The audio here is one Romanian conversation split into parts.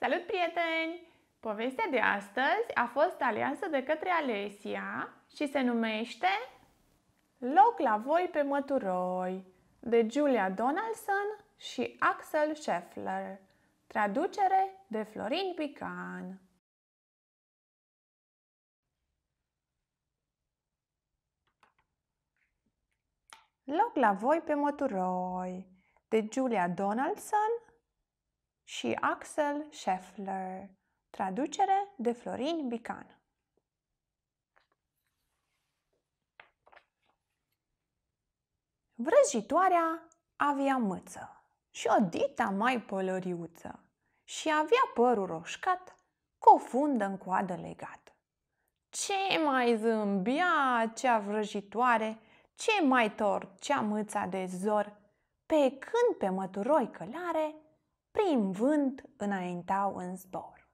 Salut, prieteni! Povestea de astăzi a fost aleasă de către Alesia și se numește Loc la voi pe măturoi de Julia Donaldson și Axel Scheffler Traducere de Florin Pican Loc la voi pe măturoi de Julia Donaldson și Axel Scheffler. Traducere de Florin Bican. Vrăjitoarea avea mâță și o dita mai pălăriuță și avea părul roșcat cu o fundă în coadă legat. Ce mai zâmbia cea vrăjitoare, ce mai torcea mâța de zor, pe când pe măturoi călare prin vânt înaintau în zbor.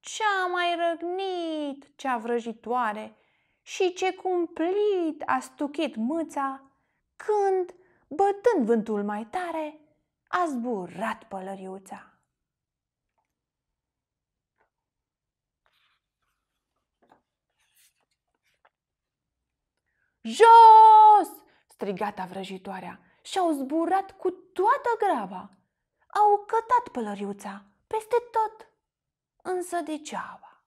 Cea mai răgnit, cea vrăjitoare și ce cumplit a stuchit mâța, când, bătând vântul mai tare, a zburat pălăriuța. Jos! strigata vrăjitoarea și au zburat cu toată graba au cătat pălăriuța peste tot, însă degeaba.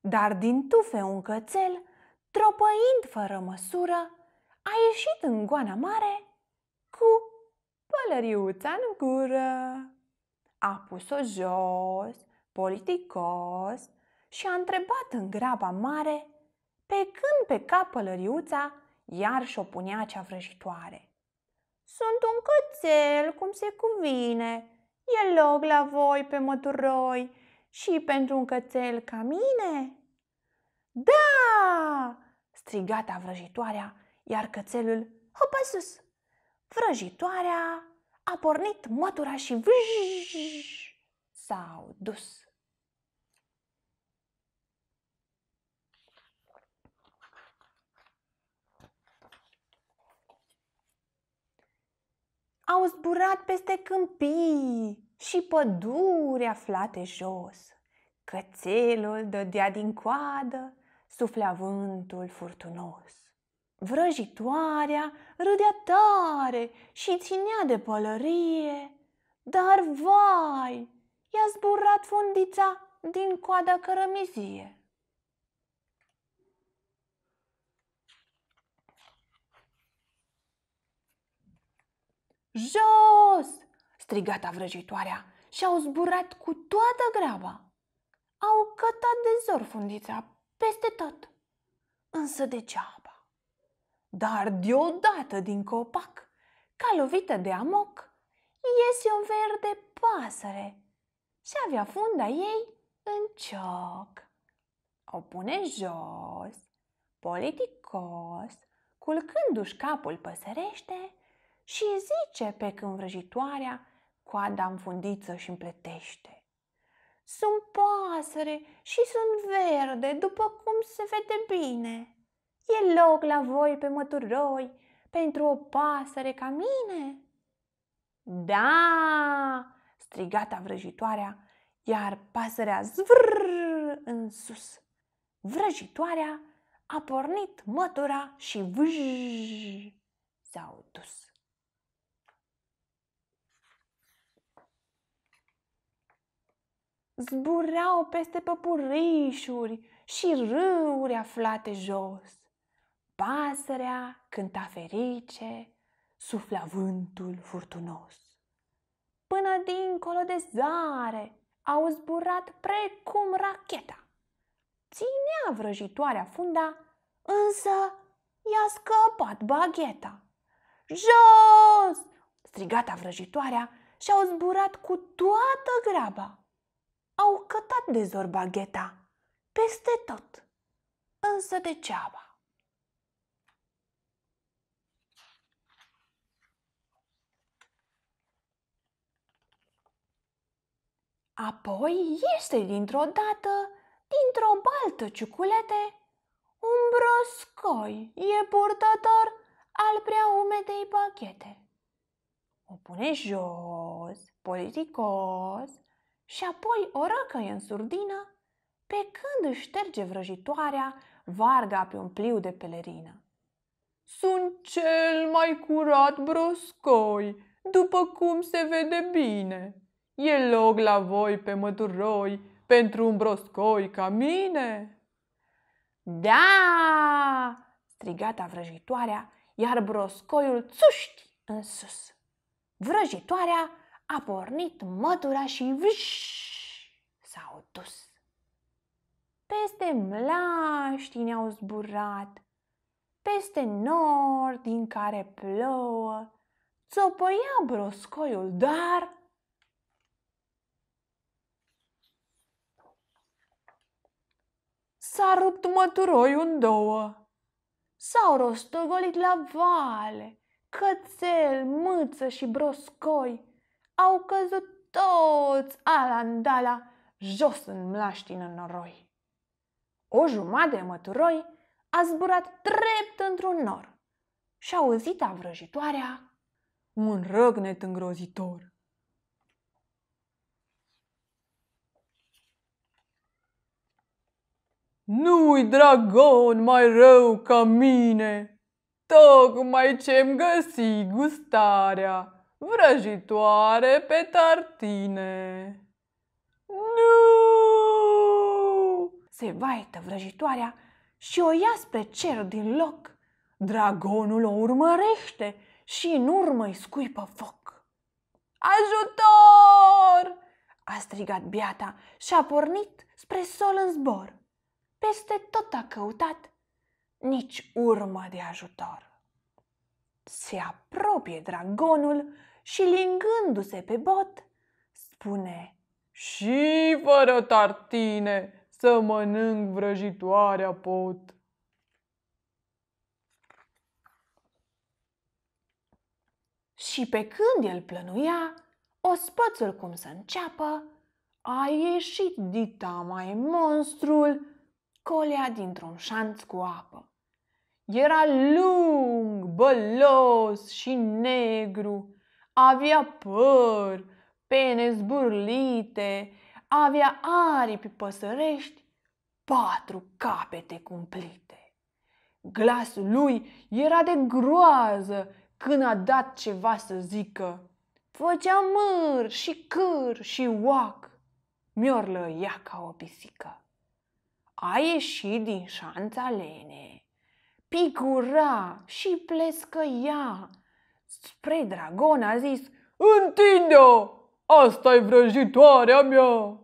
Dar din tufe un cățel, tropăind fără măsură, a ieșit în goana mare cu pălăriuța în gură. A pus-o jos, politicos, și a întrebat în graba mare, pe când pe cap pălăriuța iar și-o punea cea vrăjitoare. Sunt un cățel, cum se cuvine, E loc la voi pe măturoi și pentru un cățel ca mine? Da! strigata vrăjitoarea, iar cățelul hopa sus. Vrăjitoarea a pornit mătura și vzz, s-au dus. au zburat peste câmpii și păduri aflate jos. Cățelul dădea din coadă, suflea vântul furtunos. Vrăjitoarea râdea tare și ținea de pălărie, dar vai, i-a zburat fundița din coada cărămizie. Jos! strigata vrăjitoarea și au zburat cu toată graba. Au cătat de zor fundița peste tot, însă degeaba. Dar deodată din copac, ca lovită de amoc, iese o verde pasăre și avea funda ei în cioc. O pune jos, politicos, culcându-și capul păsărește, și îi zice pe când vrăjitoarea coada înfundiță și împletește. Sunt pasăre și sunt verde, după cum se vede bine. E loc la voi pe măturoi pentru o pasăre ca mine? Da! strigata vrăjitoarea, iar pasărea zvr în sus. Vrăjitoarea a pornit mătura și vj s-au dus. zburau peste păpurișuri și râuri aflate jos. Pasărea cânta ferice, sufla vântul furtunos. Până dincolo de zare au zburat precum racheta. Ținea vrăjitoarea funda, însă i-a scăpat bagheta. Jos! strigata vrăjitoarea și au zburat cu toată graba. Au cătat de zor bagheta peste tot, însă degeaba. Apoi este dintr-o dată, dintr-o baltă ciuculete, un broscoi e purtător al prea umedei pachete. O pune jos, politicos, și apoi o răcăie în surdină, pe când își șterge vrăjitoarea varga pe un pliu de pelerină. Sunt cel mai curat broscoi, după cum se vede bine. E loc la voi pe măduroi pentru un broscoi ca mine. Da! strigata vrăjitoarea, iar broscoiul țuști în sus. Vrăjitoarea a pornit mătura și vș, s-au dus. Peste mlaștini au zburat, peste nor din care plouă, țopăia broscoiul, dar... S-a rupt măturoi în două, s-au rostogolit la vale, cățel, mâță și broscoi, au căzut toți alandala jos în mlaștină noroi. O jumătate de măturoi a zburat drept într-un nor și a auzit avrăjitoarea un răgnet îngrozitor. Nu-i dragon mai rău ca mine, tocmai ce-mi găsi gustarea vrăjitoare pe tartine. Nu! Se vaită vrăjitoarea și o ia spre cer din loc. Dragonul o urmărește și în urmă îi scuipă foc. Ajutor! a strigat biata și a pornit spre sol în zbor. Peste tot a căutat nici urmă de ajutor. Se apropie dragonul și lingându-se pe bot, spune Și fără tartine să mănânc vrăjitoarea pot. Și pe când el plănuia, ospățul cum să înceapă, a ieșit dita mai monstrul, colea dintr-un șanț cu apă. Era lung, bălos și negru, avea păr, pene zburlite, avea aripi păsărești, patru capete cumplite. Glasul lui era de groază când a dat ceva să zică. Făcea măr și câr și oac, miorlăia ca o pisică. A ieșit din șanța lene, picura și plescăia, Spre dragon a zis, Întinde-o! asta e vrăjitoarea mea!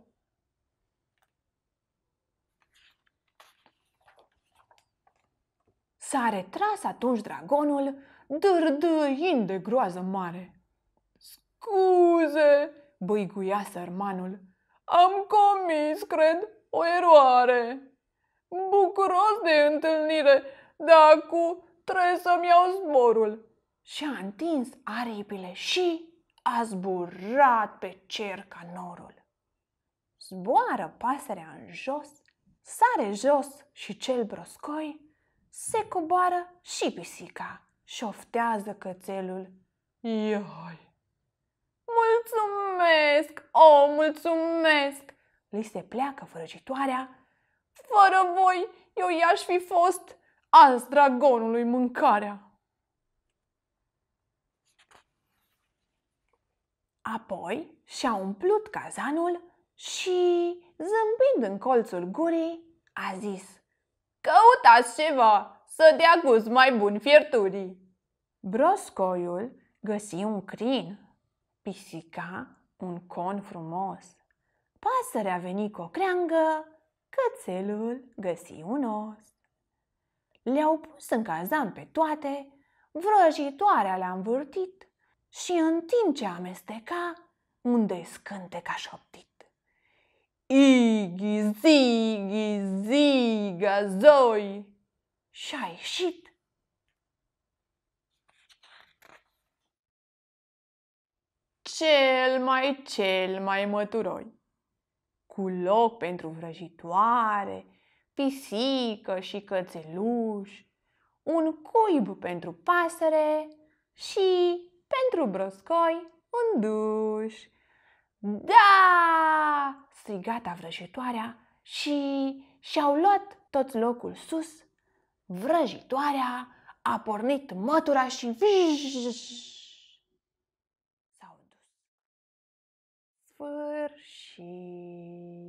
S-a retras atunci dragonul, dârdâind de groază mare. Scuze, băiguia sărmanul, am comis, cred, o eroare. Bucuros de întâlnire, dar cu trebuie să-mi iau zborul și a întins aripile și a zburat pe cer ca norul. Zboară pasărea în jos, sare jos și cel broscoi, se coboară și pisica, șoftează cățelul. Ioi! Mulțumesc! O, oh, mulțumesc! Li se pleacă fărăcitoarea. Fără voi, eu i-aș fi fost azi dragonului mâncarea. Apoi și-a umplut cazanul și, zâmbind în colțul gurii, a zis Căutați ceva să dea gust mai bun fierturii! Broscoiul găsi un crin, pisica un con frumos. Pasărea veni cu o creangă, cățelul găsi un os. Le-au pus în cazan pe toate, vrăjitoarea le-a învârtit, și în timp ce amesteca, un descântec a șoptit. Igi, zigi, ziga, zoi! Și a ieșit. Cel mai, cel mai măturoi, cu loc pentru vrăjitoare, pisică și cățeluș, un cuib pentru pasăre și pentru broscoi, un duș. Da! strigata vrăjitoarea și și-au luat tot locul sus. Vrăjitoarea a pornit mătura și s-au dus. Sfârșit.